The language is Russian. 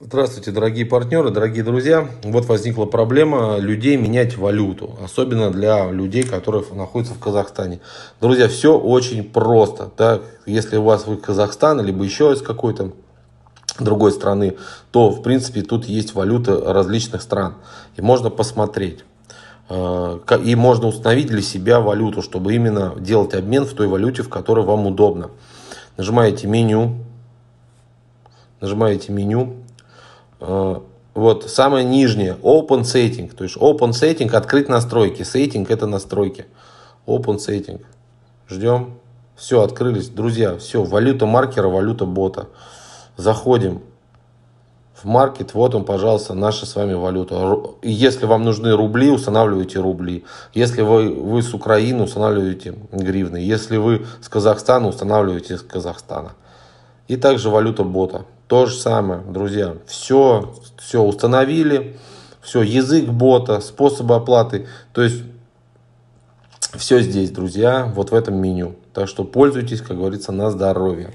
Здравствуйте, дорогие партнеры, дорогие друзья. Вот возникла проблема людей менять валюту, особенно для людей, которые находятся в Казахстане. Друзья, все очень просто. Да? Если у вас вы Казахстан, либо еще из какой-то другой страны, то, в принципе, тут есть валюты различных стран. И можно посмотреть. Э, и можно установить для себя валюту, чтобы именно делать обмен в той валюте, в которой вам удобно. Нажимаете меню. Нажимаете меню Э, вот самое нижнее, open setting, то есть open setting, открыть настройки, setting это настройки, open setting, ждем, все, открылись, друзья, все, валюта маркера, валюта бота, заходим в маркет, вот он, пожалуйста, наша с вами валюта, и если вам нужны рубли, устанавливайте рубли, если вы, вы с Украины, устанавливаете гривны, если вы с Казахстана, устанавливаете с Казахстана, и также валюта бота, то же самое, друзья. Все, все установили, все, язык бота, способы оплаты. То есть все здесь, друзья, вот в этом меню. Так что пользуйтесь, как говорится, на здоровье.